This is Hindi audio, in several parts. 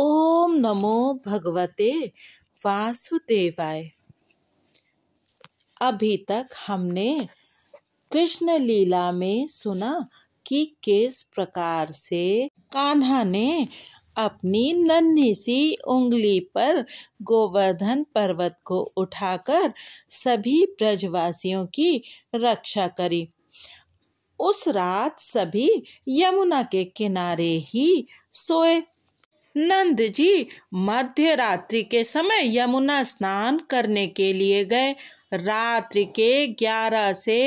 ओम नमो भगवते वासुदेवाय अभी तक हमने कृष्ण लीला में सुना कि किस प्रकार से कान्हा ने अपनी नन्ही सी उंगली पर गोवर्धन पर्वत को उठाकर सभी ब्रजवासियों की रक्षा करी उस रात सभी यमुना के किनारे ही सोए नंद जी मध्य रात्रि के समय यमुना स्नान करने के लिए गए रात्रि के ग्यारह से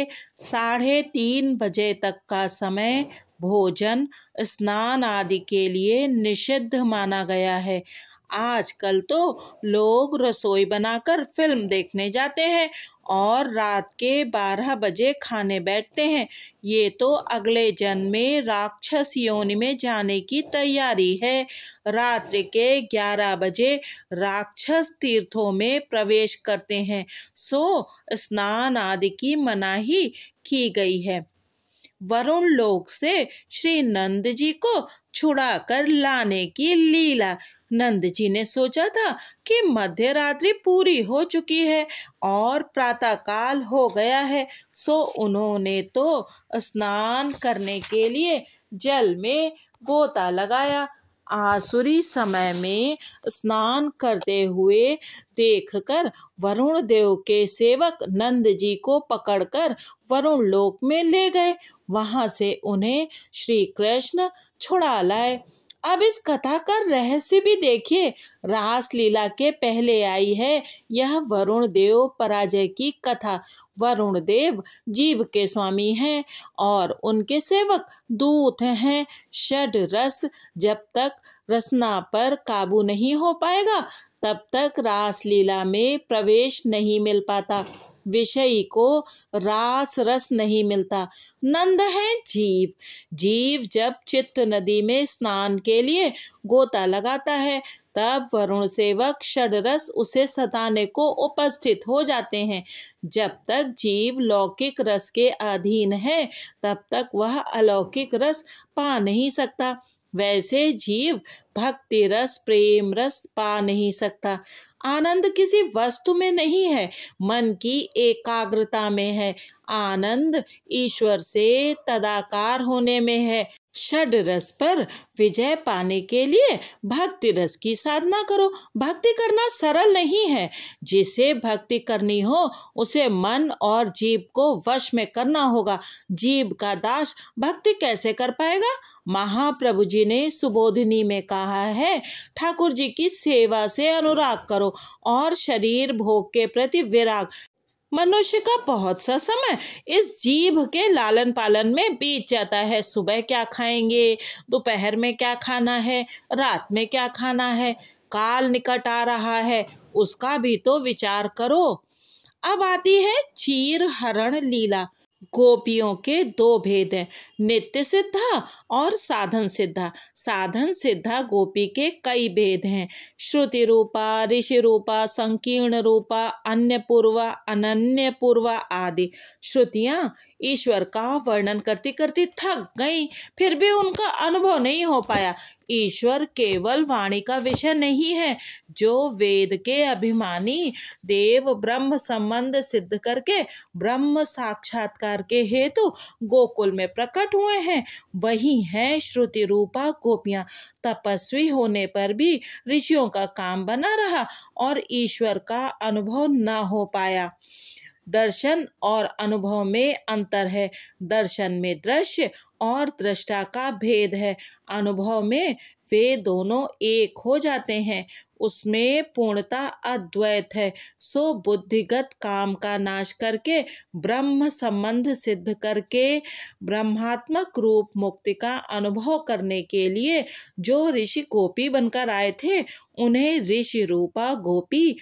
साढ़े तीन बजे तक का समय भोजन स्नान आदि के लिए निषिद्ध माना गया है आजकल तो लोग रसोई बनाकर फिल्म देखने जाते हैं और रात के बारह बजे खाने बैठते हैं ये तो अगले जन्म में राक्षस योनि में जाने की तैयारी है रात्रि के ग्यारह बजे राक्षस तीर्थों में प्रवेश करते हैं सो स्नान आदि की मनाही की गई है वरुण लोक से श्री नंद जी को छुड़ा कर लाने की लीला नंद जी ने सोचा था कि मध्य रात्रि पूरी हो चुकी है और प्रातःकाल हो गया है सो उन्होंने तो स्नान करने के लिए जल में गोता लगाया आसुरी समय में स्नान करते हुए देखकर वरुण देव के सेवक नंद जी को पकड़कर वरुण लोक में ले गए वहां से उन्हें श्री कृष्ण छुड़ा लाए अब इस कथा का रहस्य भी देखिए रास लीला के पहले आई है यह वरुण देव पराजय की कथा वरुण देव जीव के स्वामी हैं और उनके सेवक दूत हैं षड रस जब तक रसना पर काबू नहीं हो पाएगा तब तक रासलीला में प्रवेश नहीं मिल पाता विषयी को रास रस नहीं मिलता नंद है जीव जीव जब चित्त नदी में स्नान के लिए गोता लगाता है तब वरुण सेवक षडरस उसे सताने को उपस्थित हो जाते हैं जब तक जीव लौकिक रस के अधीन है तब तक वह अलौकिक रस पा नहीं सकता वैसे जीव भक्ति रस प्रेम रस पा नहीं सकता आनंद किसी वस्तु में नहीं है मन की एकाग्रता में है आनंद ईश्वर से तदाकार होने में है षड रस पर विजय पाने के लिए भक्ति रस की साधना करो भक्ति करना सरल नहीं है जिसे भक्ति करनी हो उसे मन और जीव को वश में करना होगा जीव का दास भक्ति कैसे कर पाएगा महाप्रभु जी ने सुबोधिनी में कहा रहा है ठाकुर जी की सेवा से अनुराग करो और शरीर भोग के प्रति विराग मनुष्य का बहुत सा समय इस जीभ के लालन पालन में बीत जाता है सुबह क्या खाएंगे दोपहर में क्या खाना है रात में क्या खाना है काल निकट आ रहा है उसका भी तो विचार करो अब आती है चीर हरण लीला गोपियों के दो भेद हैं नित्य सिद्धा और साधन सिद्धा साधन सिद्धा गोपी के कई भेद हैं श्रुति रूपा ऋषि रूपा संकीर्ण रूपा अन्य पूर्वा अनन्य पूर्वा आदि श्रुतियाँ ईश्वर का वर्णन करती करती थक गई फिर भी उनका अनुभव नहीं हो पाया ईश्वर केवल वाणी का विषय नहीं है जो वेद के अभिमानी देव ब्रह्म संबंध सिद्ध करके ब्रह्म साक्षात्कार के हेतु गोकुल में प्रकट हुए हैं वही है श्रुति रूपा गोपियाँ तपस्वी होने पर भी ऋषियों का काम बना रहा और ईश्वर का अनुभव न हो पाया दर्शन और अनुभव में अंतर है दर्शन में दृश्य और दृष्टा का भेद है अनुभव में वे दोनों एक हो जाते हैं उसमें पूर्णता अद्वैत है सो बुद्धिगत काम का नाश करके ब्रह्म संबंध सिद्ध करके ब्रह्मात्मक रूप मुक्ति का अनुभव करने के लिए जो ऋषि गोपी बनकर आए थे उन्हें ऋषि रूपा गोपी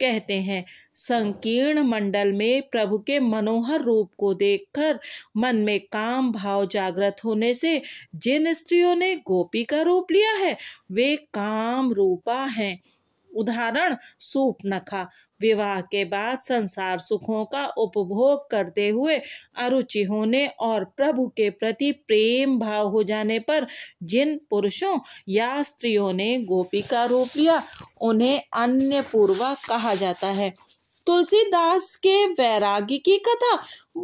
कहते हैं संकीर्ण मंडल में प्रभु के मनोहर रूप को देखकर मन में काम भाव जागृत होने से जिन स्त्रियों ने गोपी का रूप लिया है वे काम रूपा हैं उदाहरण सूप नखा विवाह के बाद संसार सुखों का उपभोग करते हुए अरुचि होने और प्रभु के प्रति प्रेम भाव हो जाने पर जिन पुरुषों या स्त्रियों ने गोपी का रूप लिया उन्हें अन्य पूर्वा कहा जाता है तुलसीदास के वैरागी की कथा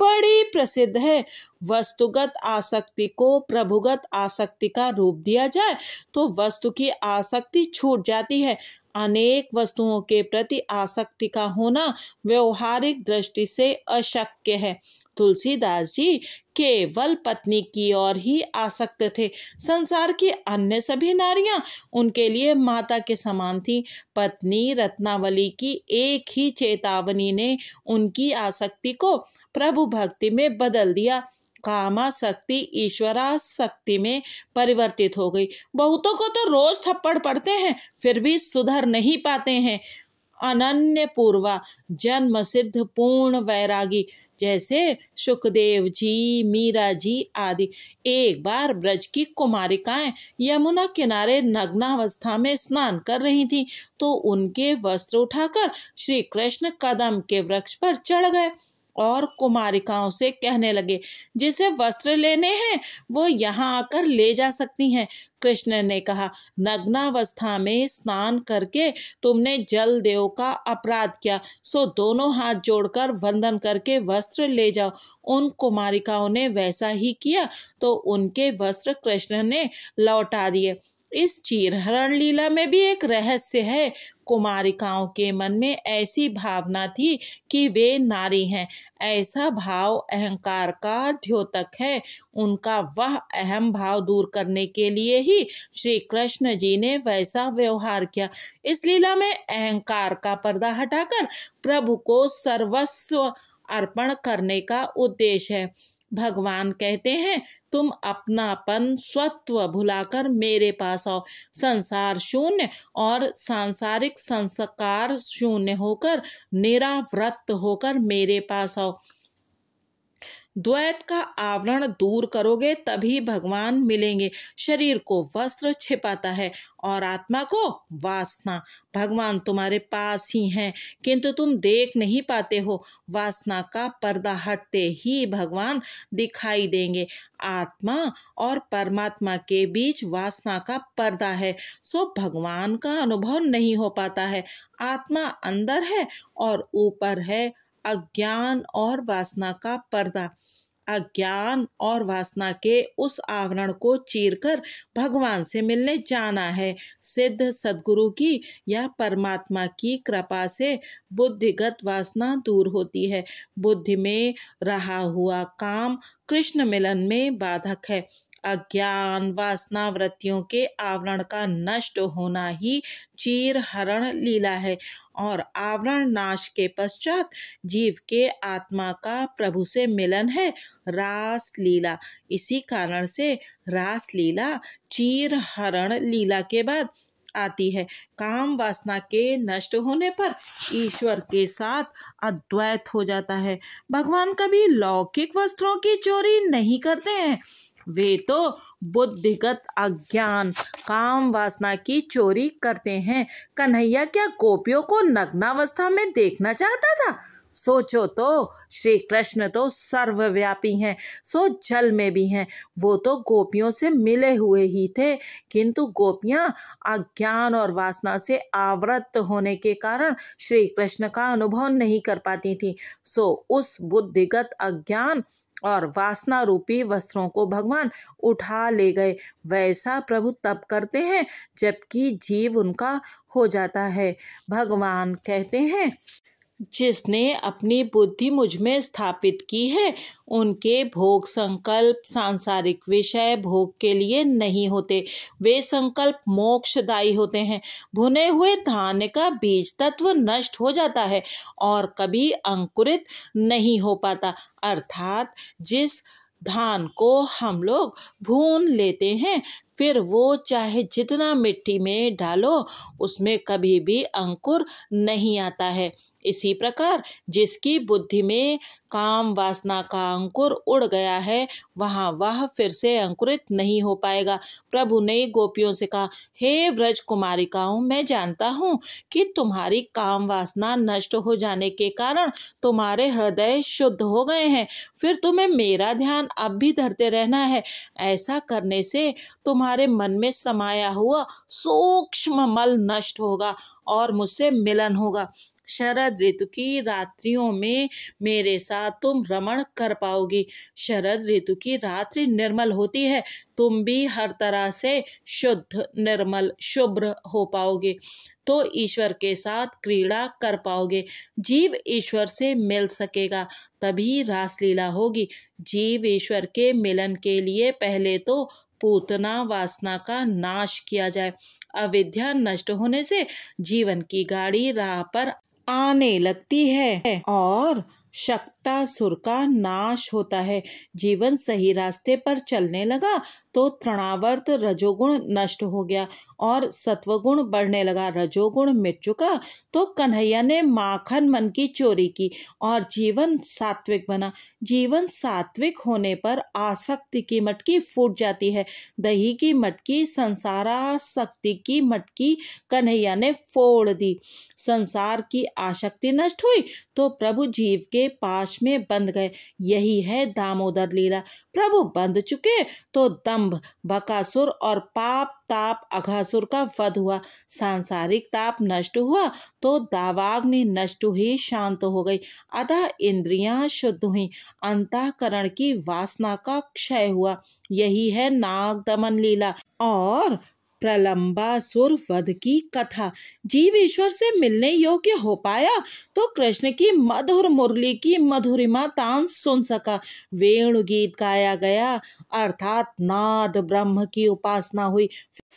बड़ी प्रसिद्ध है वस्तुगत आसक्ति को प्रभुगत आसक्ति का रूप दिया जाए तो वस्तु की आसक्ति छूट जाती है अनेक वस्तुओं के प्रति आसक्ति का होना व्यवहारिक दृष्टि से अशक्य है तुलसीदास जी केवल पत्नी की ओर ही आसक्त थे संसार की अन्य सभी नारियां उनके लिए माता के समान थीं पत्नी रत्नावली की एक ही चेतावनी ने उनकी आसक्ति को प्रभु भक्ति में बदल दिया कामाशक्ति ईश्वराशक्ति में परिवर्तित हो गई बहुतों को तो रोज थप्पड़ पड़ते हैं फिर भी सुधर नहीं पाते हैं अनन्य पूर्वा जन्म सिद्ध पूर्ण वैरागी जैसे सुखदेव जी मीरा जी आदि एक बार ब्रज की कुमारिकाएं यमुना किनारे नग्नावस्था में स्नान कर रही थीं तो उनके वस्त्र उठाकर श्री कृष्ण कदम के वृक्ष पर चढ़ गए और कुमारिकाओं से कहने लगे जिसे वस्त्र लेने हैं वो यहाँ आकर ले जा सकती हैं कृष्ण ने कहा नग्नावस्था में स्नान करके तुमने जल देव का अपराध किया सो दोनों हाथ जोड़कर वंदन करके वस्त्र ले जाओ उन कुमारिकाओं ने वैसा ही किया तो उनके वस्त्र कृष्ण ने लौटा दिए इस चीरहरण लीला में भी एक रहस्य है कुमारिकाओं के मन में ऐसी भावना थी कि वे नारी हैं ऐसा भाव अहंकार का द्योतक है उनका वह अहम भाव दूर करने के लिए ही श्री कृष्ण जी ने वैसा व्यवहार किया इस लीला में अहंकार का पर्दा हटाकर प्रभु को सर्वस्व अर्पण करने का उद्देश्य है भगवान कहते हैं तुम अपनापन स्वत्व भुलाकर मेरे पास आओ संसार शून्य और सांसारिक संस्कार शून्य होकर निराव्रत होकर मेरे पास आओ द्वैत का आवरण दूर करोगे तभी भगवान मिलेंगे शरीर को वस्त्र छिपाता है और आत्मा को वासना भगवान तुम्हारे पास ही हैं किंतु तुम देख नहीं पाते हो वासना का पर्दा हटते ही भगवान दिखाई देंगे आत्मा और परमात्मा के बीच वासना का पर्दा है सो भगवान का अनुभव नहीं हो पाता है आत्मा अंदर है और ऊपर है अज्ञान और वासना का पर्दा अज्ञान और वासना के उस आवरण को चीरकर भगवान से मिलने जाना है सिद्ध सदगुरु की या परमात्मा की कृपा से बुद्धिगत वासना दूर होती है बुद्धि में रहा हुआ काम कृष्ण मिलन में बाधक है अज्ञान वासना वृत्तियों के आवरण का नष्ट होना ही चीर हरण लीला है और आवरण नाश के पश्चात जीव के आत्मा का प्रभु से मिलन है रास लीला इसी कारण से रास लीला चीर हरण लीला के बाद आती है काम वासना के नष्ट होने पर ईश्वर के साथ अद्वैत हो जाता है भगवान कभी लौकिक वस्त्रों की चोरी नहीं करते हैं वे तो बुद्धिगत अज्ञान काम वासना की चोरी करते हैं कन्हैया क्या गोपियों को नग्नावस्था में देखना चाहता था सोचो तो श्री कृष्ण तो सर्वव्यापी हैं सो जल में भी हैं वो तो गोपियों से मिले हुए ही थे किंतु गोपियाँ अज्ञान और वासना से आवृत होने के कारण श्री कृष्ण का अनुभव नहीं कर पाती थी सो उस बुद्धिगत अज्ञान और वासना रूपी वस्त्रों को भगवान उठा ले गए वैसा प्रभु तब करते हैं जबकि जीव उनका हो जाता है भगवान कहते हैं जिसने अपनी बुद्धि मुझ में स्थापित की है उनके भोग संकल्प सांसारिक विषय भोग के लिए नहीं होते वे संकल्प मोक्षदायी होते हैं भुने हुए धान का बीज तत्व नष्ट हो जाता है और कभी अंकुरित नहीं हो पाता अर्थात जिस धान को हम लोग भून लेते हैं फिर वो चाहे जितना मिट्टी में डालो उसमें कभी भी अंकुर नहीं आता है इसी प्रकार जिसकी बुद्धि में काम वासना का अंकुर उड़ गया है वहाँ वह फिर से अंकुरित नहीं हो पाएगा प्रभु ने गोपियों से कहा हे व्रज कुमारिकाओं मैं जानता हूँ कि तुम्हारी काम वासना नष्ट हो जाने के कारण तुम्हारे हृदय शुद्ध हो गए हैं फिर तुम्हें मेरा ध्यान अब भी धरते रहना है ऐसा करने से तुम तुम्हारे मन में समाया हुआ सूक्ष्म मल नष्ट होगा और मुझसे मिलन होगा शरद ऋतु की रात्रियों में मेरे साथ तुम रमण कर पाओगी शरद ऋतु की रात्रि निर्मल होती है तुम भी हर तरह से शुद्ध निर्मल शुभ्र हो पाओगे तो ईश्वर के साथ क्रीड़ा कर पाओगे जीव ईश्वर से मिल सकेगा तभी रासलीला होगी जीव ईश्वर के मिलन के लिए पहले तो पूतना वासना का नाश किया जाए अविद्या नष्ट होने से जीवन की गाड़ी राह पर आने लगती है और शक्ता सुर का नाश होता है जीवन सही रास्ते पर चलने लगा तो तृणावर्त रजोगुण नष्ट हो गया और सत्वगुण बढ़ने लगा रजोगुण मिट चुका तो कन्हैया ने माखन मन की चोरी की और जीवन सात्विक बना जीवन सात्विक होने पर आसक्ति की मटकी फूट जाती है दही की मटकी संसारासक्ति की मटकी कन्हैया ने फोड़ दी संसार की आसक्ति नष्ट हुई तो प्रभु जीव के पास में बंध गए यही है दामोदर लीला प्रभु बंध चुके तो दम्भ बकासुर और पाप ताप अघासुर का वध हुआ सांसारिक ताप नष्ट हुआ तो दावाग्नि नष्ट हुई शांत हो गई अतः इंद्रियां शुद्ध हुई अंतकरण की वासना का क्षय हुआ यही है नाग दमन लीला और सुर वध की कथा जीव ईश्वर से मिलने योग्य हो पाया तो कृष्ण की मधुर मुरली की मधुरिमा तान सुन सका वेणु गीत गाया गया अर्थात नाद ब्रह्म की उपासना हुई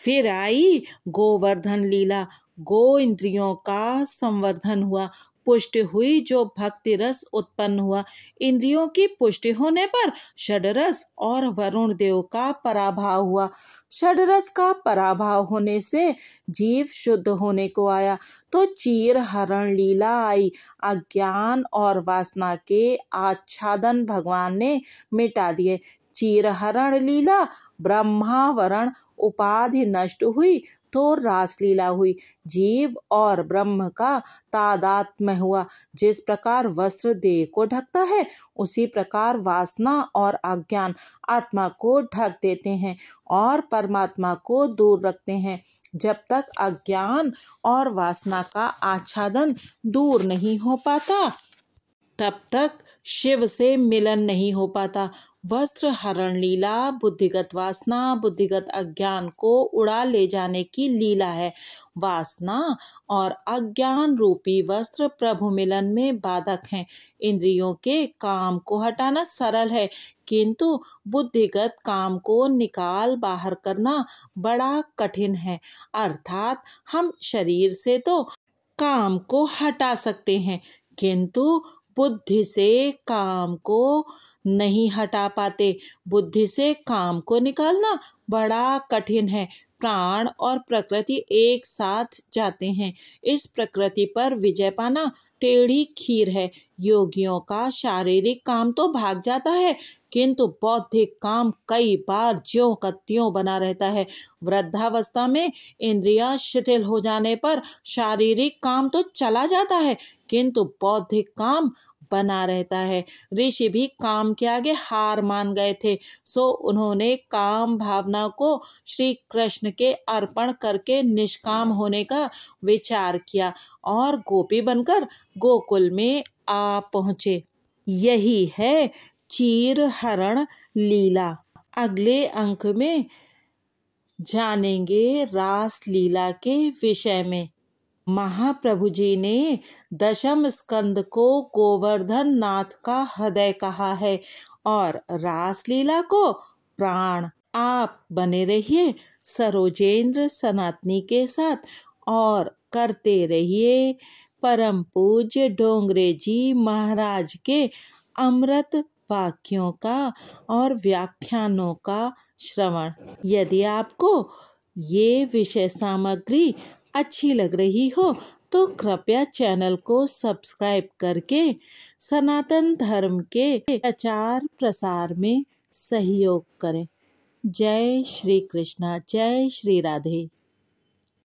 फिर आई गोवर्धन लीला गो इंद्रियों का संवर्धन हुआ पुष्टि हुई जो भक्ति रस उत्पन्न हुआ इंद्रियों की पुष्टि होने पर षडरस और वरुण देव का पराभाव हुआ षडरस का पराभाव होने से जीव शुद्ध होने को आया तो चीर हरण लीला आई अज्ञान और वासना के आच्छादन भगवान ने मिटा दिए चीरहरण लीला ब्रह्मावरण उपाधि नष्ट हुई कठोर रासलीला हुई जीव और ब्रह्म का तादात्म्य हुआ जिस प्रकार वस्त्र देह को ढकता है उसी प्रकार वासना और अज्ञान आत्मा को ढक देते हैं और परमात्मा को दूर रखते हैं जब तक अज्ञान और वासना का आच्छादन दूर नहीं हो पाता तब तक शिव से मिलन नहीं हो पाता वस्त्र हरण लीला बुद्धिगत वासना बुद्धिगत अज्ञान को उड़ा ले जाने की लीला है वासना और अज्ञान रूपी वस्त्र प्रभु मिलन में बाधक हैं इंद्रियों के काम को हटाना सरल है किंतु बुद्धिगत काम को निकाल बाहर करना बड़ा कठिन है अर्थात हम शरीर से तो काम को हटा सकते हैं किंतु बुद्धि से काम को नहीं हटा पाते बुद्धि से काम को निकालना बड़ा कठिन है प्राण और प्रकृति एक साथ जाते हैं इस प्रकृति पर विजय पाना टेढ़ी खीर है योगियों का शारीरिक काम तो भाग जाता है किंतु बौद्धिक काम कई बार ज्यो का बना रहता है वृद्धावस्था में इंद्रियां शिथिल हो जाने पर शारीरिक काम तो चला जाता है किंतु बौद्धिक काम बना रहता है ऋषि भी काम के आगे हार मान गए थे सो उन्होंने काम भावना को श्री कृष्ण के अर्पण करके निष्काम होने का विचार किया और गोपी बनकर गोकुल में आ पहुँचे यही है चीर हरण लीला अगले अंक में जानेंगे रास लीला के विषय में महाप्रभु जी ने दशम स्कंद को गोवर्धन नाथ का हृदय कहा है और रासलीला को प्राण आप बने रहिए सरोजेंद्र सनातनी के साथ और करते रहिए परम पूज्य डोंगरे जी महाराज के अमृत वाक्यों का और व्याख्यानों का श्रवण यदि आपको ये विषय सामग्री अच्छी लग रही हो तो कृपया चैनल को सब्सक्राइब करके सनातन धर्म के प्रचार प्रसार में सहयोग करें जय श्री कृष्णा जय श्री राधे